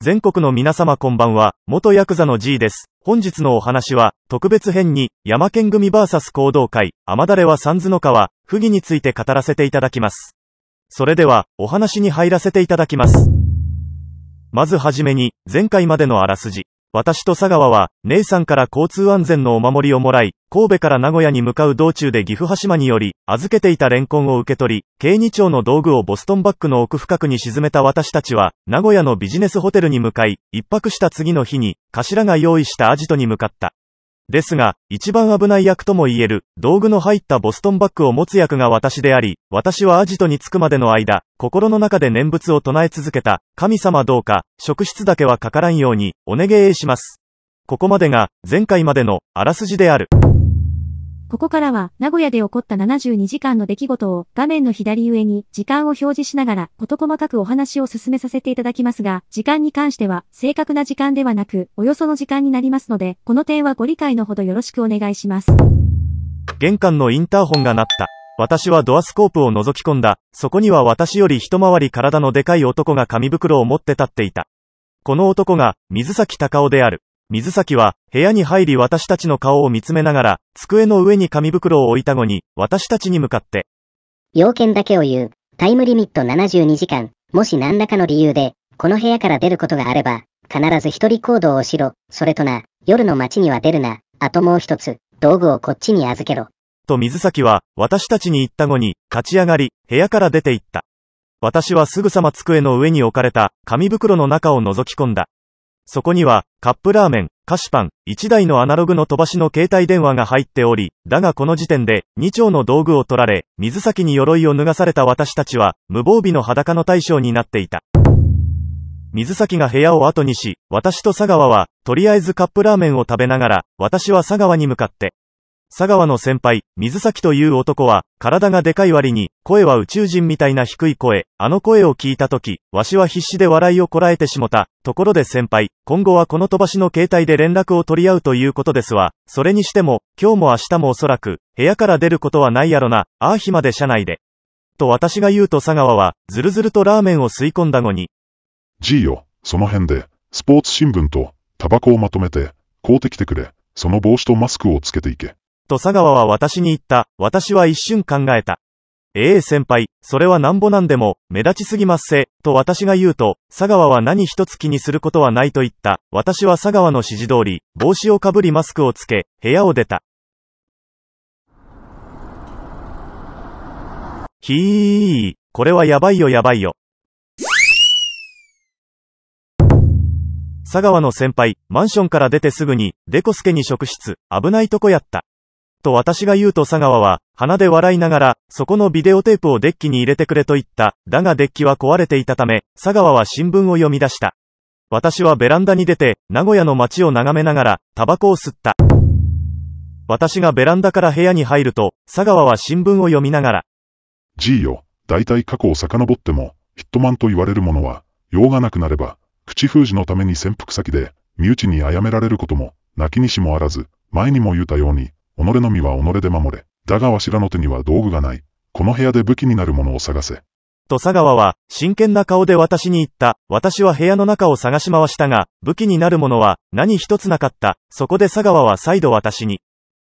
全国の皆様こんばんは、元ヤクザの G です。本日のお話は、特別編に、山県組 VS 行動会、雨だれは三途の川、不義について語らせていただきます。それでは、お話に入らせていただきます。まずはじめに、前回までのあらすじ。私と佐川は、姉さんから交通安全のお守りをもらい、神戸から名古屋に向かう道中で岐阜羽島により、預けていたレンコンを受け取り、軽二町の道具をボストンバッグの奥深くに沈めた私たちは、名古屋のビジネスホテルに向かい、一泊した次の日に、頭が用意したアジトに向かった。ですが、一番危ない役とも言える、道具の入ったボストンバッグを持つ役が私であり、私はアジトに着くまでの間、心の中で念仏を唱え続けた、神様どうか、職質だけはかからんように、お願いします。ここまでが、前回までの、あらすじである。ここからは、名古屋で起こった72時間の出来事を画面の左上に時間を表示しながら、事細かくお話を進めさせていただきますが、時間に関しては、正確な時間ではなく、およその時間になりますので、この点はご理解のほどよろしくお願いします。玄関のインターホンが鳴った。私はドアスコープを覗き込んだ。そこには私より一回り体のでかい男が紙袋を持って立っていた。この男が、水崎隆夫である。水崎は、部屋に入り私たちの顔を見つめながら、机の上に紙袋を置いた後に、私たちに向かって。要件だけを言う。タイムリミット72時間。もし何らかの理由で、この部屋から出ることがあれば、必ず一人行動をしろ。それとな、夜の街には出るな。あともう一つ、道具をこっちに預けろ。と水崎は、私たちに言った後に、立ち上がり、部屋から出て行った。私はすぐさま机の上に置かれた、紙袋の中を覗き込んだ。そこには、カップラーメン、菓子パン、1台のアナログの飛ばしの携帯電話が入っており、だがこの時点で、2丁の道具を取られ、水先に鎧を脱がされた私たちは、無防備の裸の対象になっていた。水先が部屋を後にし、私と佐川は、とりあえずカップラーメンを食べながら、私は佐川に向かって、佐川の先輩、水崎という男は、体がでかい割に、声は宇宙人みたいな低い声、あの声を聞いたとき、わしは必死で笑いをこらえてしもた。ところで先輩、今後はこの飛ばしの携帯で連絡を取り合うということですわ。それにしても、今日も明日もおそらく、部屋から出ることはないやろな、ああ日まで車内で。と私が言うと佐川は、ずるずるとラーメンを吸い込んだ後に。じいよ、その辺で、スポーツ新聞と、タバコをまとめて、買うてきてくれ、その帽子とマスクをつけていけ。と佐川は私に言った。私は一瞬考えた。ええー、先輩、それはなんぼなんでも、目立ちすぎますせ、と私が言うと、佐川は何一つ気にすることはないと言った。私は佐川の指示通り、帽子をかぶりマスクをつけ、部屋を出た。ひー、これはやばいよやばいよ。佐川の先輩、マンションから出てすぐに、デコスケに職質、危ないとこやった。と私が言うと佐川は、鼻で笑いながら、そこのビデオテープをデッキに入れてくれと言った。だがデッキは壊れていたため、佐川は新聞を読み出した。私はベランダに出て、名古屋の街を眺めながら、タバコを吸った。私がベランダから部屋に入ると、佐川は新聞を読みながら。G よ、大体過去を遡っても、ヒットマンと言われるものは、用がなくなれば、口封じのために潜伏先で、身内に殺められることも、泣きにしもあらず、前にも言うたように、己の身は己で守れ。だがわしらの手には道具がない。この部屋で武器になるものを探せ。と佐川は、真剣な顔で私に言った。私は部屋の中を探し回したが、武器になるものは、何一つなかった。そこで佐川は再度私に。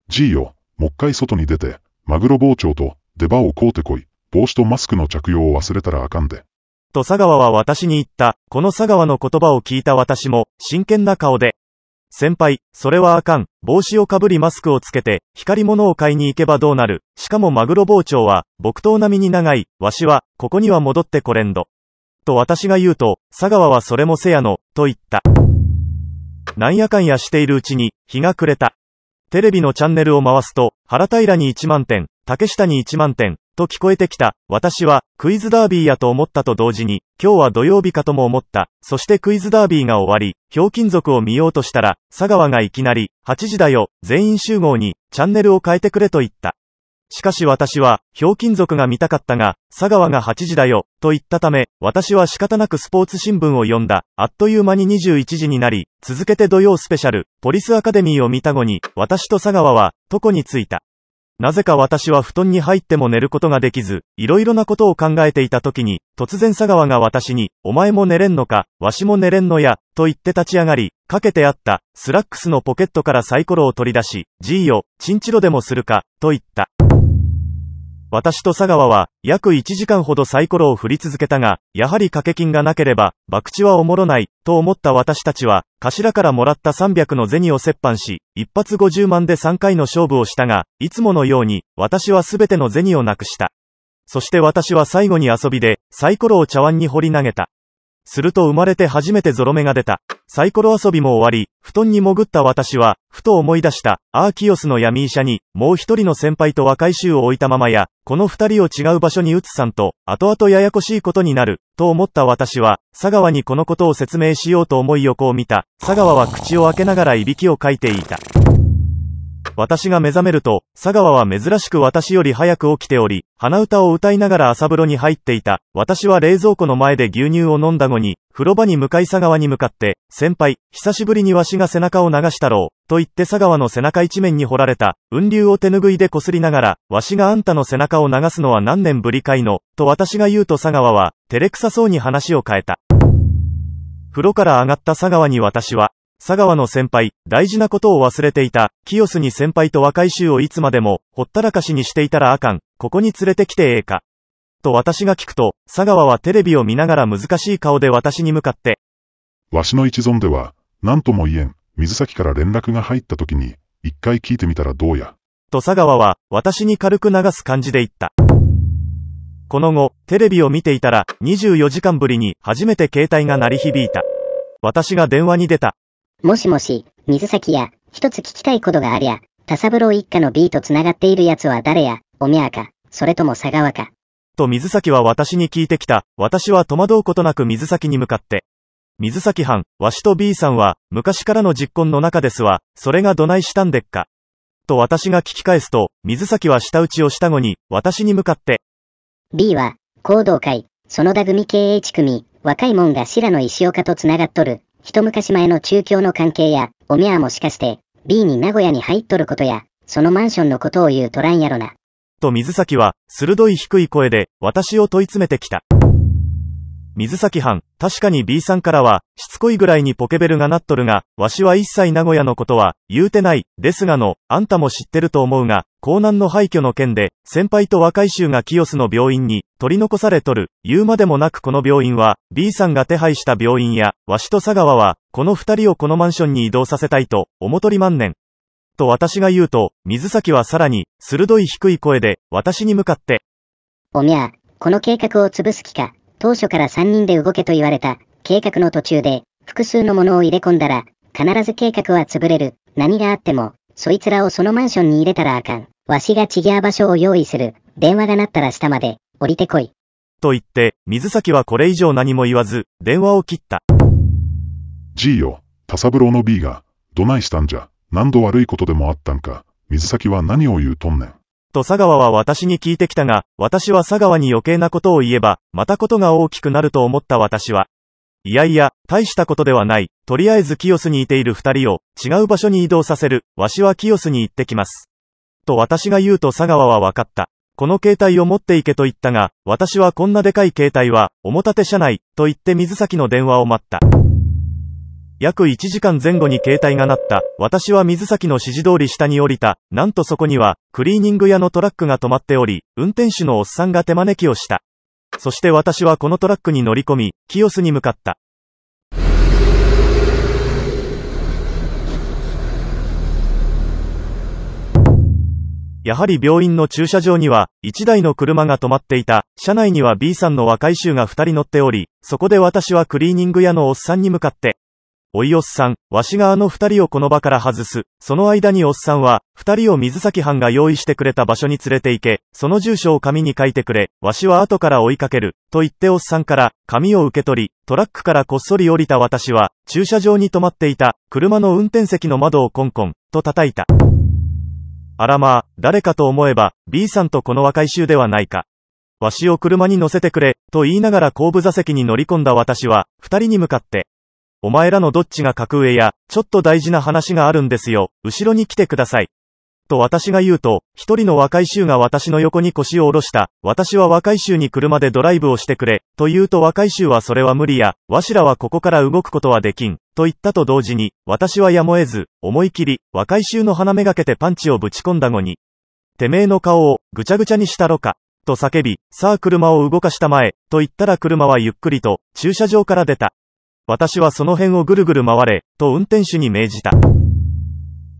じいよ、もっかい外に出て、マグロ包丁と、出刃を買うてこい。帽子とマスクの着用を忘れたらあかんで。と佐川は私に言った。この佐川の言葉を聞いた私も、真剣な顔で、先輩、それはあかん。帽子をかぶりマスクをつけて、光り物を買いに行けばどうなる。しかもマグロ包丁は、木刀並みに長い。わしは、ここには戻ってこれんど。と私が言うと、佐川はそれもせやの、と言った。なんやかんやしているうちに、日が暮れた。テレビのチャンネルを回すと、原平に1万点、竹下に1万点、と聞こえてきた。私は、クイズダービーやと思ったと同時に、今日は土曜日かとも思った。そしてクイズダービーが終わり、ひょうきん族を見ようとしたら、佐川がいきなり、8時だよ、全員集合に、チャンネルを変えてくれと言った。しかし私は、ひょうきん族が見たかったが、佐川が8時だよ、と言ったため、私は仕方なくスポーツ新聞を読んだ。あっという間に21時になり、続けて土曜スペシャル、ポリスアカデミーを見た後に、私と佐川は、床に着いた。なぜか私は布団に入っても寝ることができず、いろいろなことを考えていた時に、突然佐川が私に、お前も寝れんのか、わしも寝れんのや、と言って立ち上がり、かけてあった、スラックスのポケットからサイコロを取り出し、G をよ、チンチロでもするか、と言った。私と佐川は、約1時間ほどサイコロを振り続けたが、やはり掛け金がなければ、博打はおもろない、と思った私たちは、頭からもらった300の銭を折半し、一発50万で3回の勝負をしたが、いつものように、私はすべての銭をなくした。そして私は最後に遊びで、サイコロを茶碗に掘り投げた。すると生まれて初めてゾロ目が出た。サイコロ遊びも終わり、布団に潜った私は、ふと思い出した、アーキオスの闇医者に、もう一人の先輩と若い衆を置いたままや、この二人を違う場所に移さんと、後々ややこしいことになる、と思った私は、佐川にこのことを説明しようと思い横を見た。佐川は口を開けながらいびきをかいていた。私が目覚めると、佐川は珍しく私より早く起きており、鼻歌を歌いながら朝風呂に入っていた。私は冷蔵庫の前で牛乳を飲んだ後に、風呂場に向かい佐川に向かって、先輩、久しぶりにわしが背中を流したろう、と言って佐川の背中一面に掘られた、雲流を手拭いでこすりながら、わしがあんたの背中を流すのは何年ぶりかいの、と私が言うと佐川は、照れくさそうに話を変えた。風呂から上がった佐川に私は、佐川の先輩、大事なことを忘れていた、清須に先輩と若い衆をいつまでも、ほったらかしにしていたらあかん、ここに連れてきてええか。と私が聞くと、佐川はテレビを見ながら難しい顔で私に向かって。わしの一存では、何とも言えん、水崎から連絡が入った時に、一回聞いてみたらどうや。と佐川は、私に軽く流す感じで言った。この後、テレビを見ていたら、24時間ぶりに初めて携帯が鳴り響いた。私が電話に出た。もしもし、水崎や、一つ聞きたいことがありゃ、田三郎一家の B と繋がっている奴は誰や、おみやか、それとも佐川か。と水崎は私に聞いてきた。私は戸惑うことなく水崎に向かって。水崎藩、わしと B さんは、昔からの実婚の中ですわ、それがどないしたんでっか。と私が聞き返すと、水崎は舌打ちをした後に、私に向かって。B は、行動会、園田組経営地組、若いもんが白の石岡と繋がっとる。一昔前の中京の関係や、おみやもしかして、B に名古屋に入っとることや、そのマンションのことを言うとらんやろな。と水崎は、鋭い低い声で、私を問い詰めてきた。水崎藩、確かに B さんからは、しつこいぐらいにポケベルがなっとるが、わしは一切名古屋のことは、言うてない、ですがの、あんたも知ってると思うが、江南の廃墟の件で、先輩と若い衆が清須の病院に、取り残されとる、言うまでもなくこの病院は、B さんが手配した病院や、わしと佐川は、この二人をこのマンションに移動させたいと、おもとり万年。と私が言うと、水崎はさらに、鋭い低い声で、私に向かって。おみゃ、この計画を潰す気か。当初から3人で動けと言われた計画の途中で複数のものを入れ込んだら必ず計画は潰れる何があってもそいつらをそのマンションに入れたらあかんわしがちぎア場所を用意する電話が鳴ったら下まで降りてこいと言って水崎はこれ以上何も言わず電話を切った G よ田三郎の B がどないしたんじゃ何度悪いことでもあったんか水崎は何を言うとんねんと佐川は私に聞いてきたが、私は佐川に余計なことを言えば、またことが大きくなると思った私は。いやいや、大したことではない。とりあえず清スにいている二人を、違う場所に移動させる。わしは清スに行ってきます。と私が言うと佐川は分かった。この携帯を持っていけと言ったが、私はこんなでかい携帯は、表立て車内、と言って水先の電話を待った。約1時間前後に携帯が鳴った。私は水先の指示通り下に降りた。なんとそこには、クリーニング屋のトラックが止まっており、運転手のおっさんが手招きをした。そして私はこのトラックに乗り込み、清洲に向かった。やはり病院の駐車場には、1台の車が止まっていた。車内には B さんの若い衆が2人乗っており、そこで私はクリーニング屋のおっさんに向かって、おいおっさん、わしがあの二人をこの場から外す。その間におっさんは、二人を水崎藩が用意してくれた場所に連れて行け。その住所を紙に書いてくれ。わしは後から追いかける。と言っておっさんから、紙を受け取り、トラックからこっそり降りた私は、駐車場に止まっていた、車の運転席の窓をコンコン、と叩いた。あらまあ、誰かと思えば、B さんとこの若い衆ではないか。わしを車に乗せてくれ、と言いながら後部座席に乗り込んだ私は、二人に向かって、お前らのどっちが格上や、ちょっと大事な話があるんですよ、後ろに来てください。と私が言うと、一人の若い衆が私の横に腰を下ろした、私は若い衆に車でドライブをしてくれ、と言うと若い衆はそれは無理や、わしらはここから動くことはできん、と言ったと同時に、私はやむを得ず、思い切り、若い衆の鼻めがけてパンチをぶち込んだ後に、てめえの顔を、ぐちゃぐちゃにしたろか、と叫び、さあ車を動かしたまえ、と言ったら車はゆっくりと、駐車場から出た。私はその辺をぐるぐる回れ、と運転手に命じた。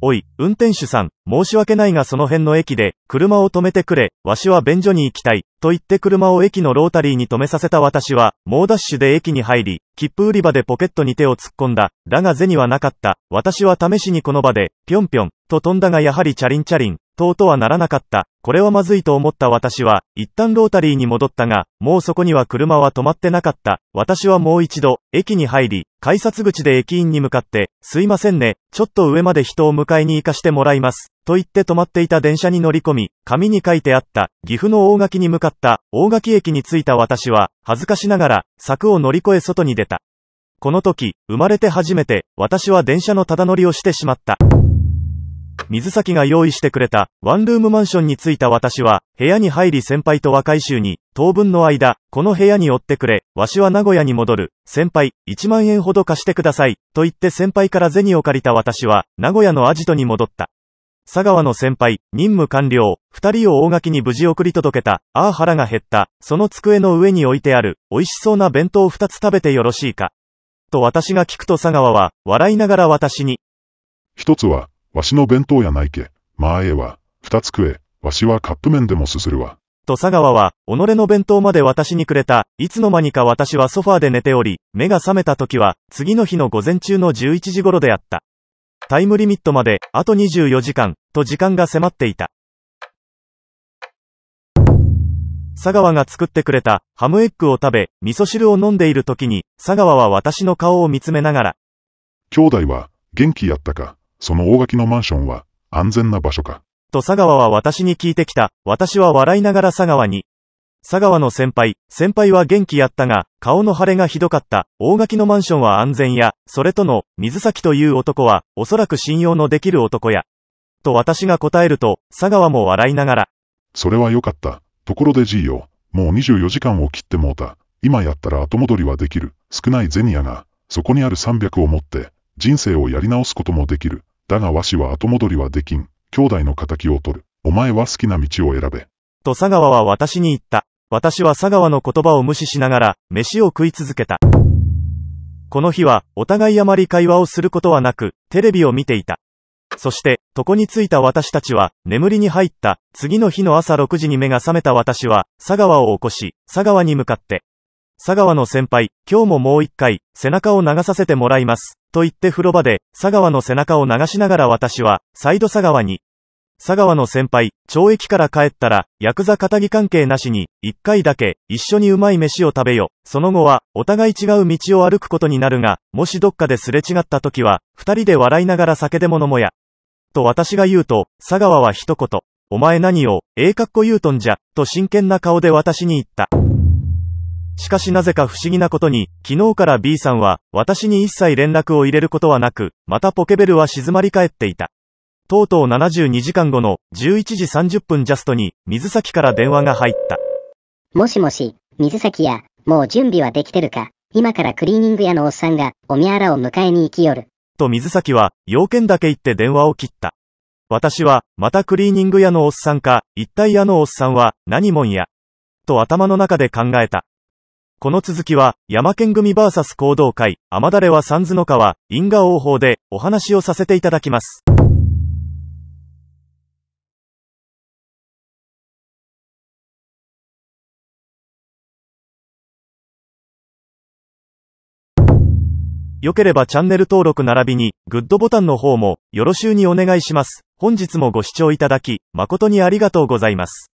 おい、運転手さん、申し訳ないがその辺の駅で、車を止めてくれ、わしは便所に行きたい、と言って車を駅のロータリーに止めさせた私は、猛ダッシュで駅に入り、切符売り場でポケットに手を突っ込んだ。だが銭はなかった。私は試しにこの場で、ぴょんぴょん、と飛んだがやはりチャリンチャリン、とはならなかった。これはまずいと思った私は、一旦ロータリーに戻ったが、もうそこには車は止まってなかった。私はもう一度、駅に入り、改札口で駅員に向かって、すいませんね、ちょっと上まで人を迎えに行かしてもらいます。と言って止まっていた電車に乗り込み、紙に書いてあった、岐阜の大垣に向かった、大垣駅に着いた私は、恥ずかしながら、柵を乗り越え外に出た。この時、生まれて初めて、私は電車のただ乗りをしてしまった。水崎が用意してくれたワンルームマンションに着いた私は、部屋に入り先輩と若い衆に、当分の間、この部屋に寄ってくれ、わしは名古屋に戻る、先輩、1万円ほど貸してください、と言って先輩から銭を借りた私は、名古屋のアジトに戻った。佐川の先輩、任務完了、二人を大垣に無事送り届けた、ああ腹が減った、その机の上に置いてある、美味しそうな弁当二つ食べてよろしいか。と私が聞くと佐川は、笑いながら私に。一つは、わしの弁当やないけ。まあええわ。二つ食え。わしはカップ麺でもすするわ。と佐川は、己の弁当まで私にくれた。いつの間にか私はソファーで寝ており、目が覚めた時は、次の日の午前中の11時頃であった。タイムリミットまで、あと24時間、と時間が迫っていた。佐川が作ってくれた、ハムエッグを食べ、味噌汁を飲んでいる時に、佐川は私の顔を見つめながら。兄弟は、元気やったかその大垣のマンションは、安全な場所か。と佐川は私に聞いてきた。私は笑いながら佐川に。佐川の先輩、先輩は元気やったが、顔の腫れがひどかった。大垣のマンションは安全や、それとの、水崎という男は、おそらく信用のできる男や。と私が答えると、佐川も笑いながら。それは良かった。ところで G よ、もう24時間を切ってもうた。今やったら後戻りはできる。少ないゼニアが、そこにある300を持って、人生をやり直すこともできる。だがわしは後戻りはできん。兄弟の仇を取る。お前は好きな道を選べ。と佐川は私に言った。私は佐川の言葉を無視しながら、飯を食い続けた。この日は、お互いあまり会話をすることはなく、テレビを見ていた。そして、床についた私たちは、眠りに入った、次の日の朝6時に目が覚めた私は、佐川を起こし、佐川に向かって、佐川の先輩、今日ももう一回、背中を流させてもらいます。と言って風呂場で、佐川の背中を流しながら私は、再度佐川に。佐川の先輩、懲役から帰ったら、ヤクザ仇関係なしに、一回だけ、一緒にうまい飯を食べよ。その後は、お互い違う道を歩くことになるが、もしどっかですれ違った時は、二人で笑いながら酒でも飲もや。と私が言うと、佐川は一言、お前何を、ええかっこ言うとんじゃ、と真剣な顔で私に言った。しかしなぜか不思議なことに、昨日から B さんは、私に一切連絡を入れることはなく、またポケベルは静まり返っていた。とうとう72時間後の11時30分ジャストに、水崎から電話が入った。もしもし、水崎や、もう準備はできてるか、今からクリーニング屋のおっさんが、おみやらを迎えに行きよる。と水崎は、要件だけ言って電話を切った。私は、またクリーニング屋のおっさんか、一体あのおっさんは、何もんや。と頭の中で考えた。この続きは、山県組 VS 行動会、雨だれは三途の川、因果応報でお話をさせていただきます。よければチャンネル登録並びに、グッドボタンの方も、よろしゅうにお願いします。本日もご視聴いただき、誠にありがとうございます。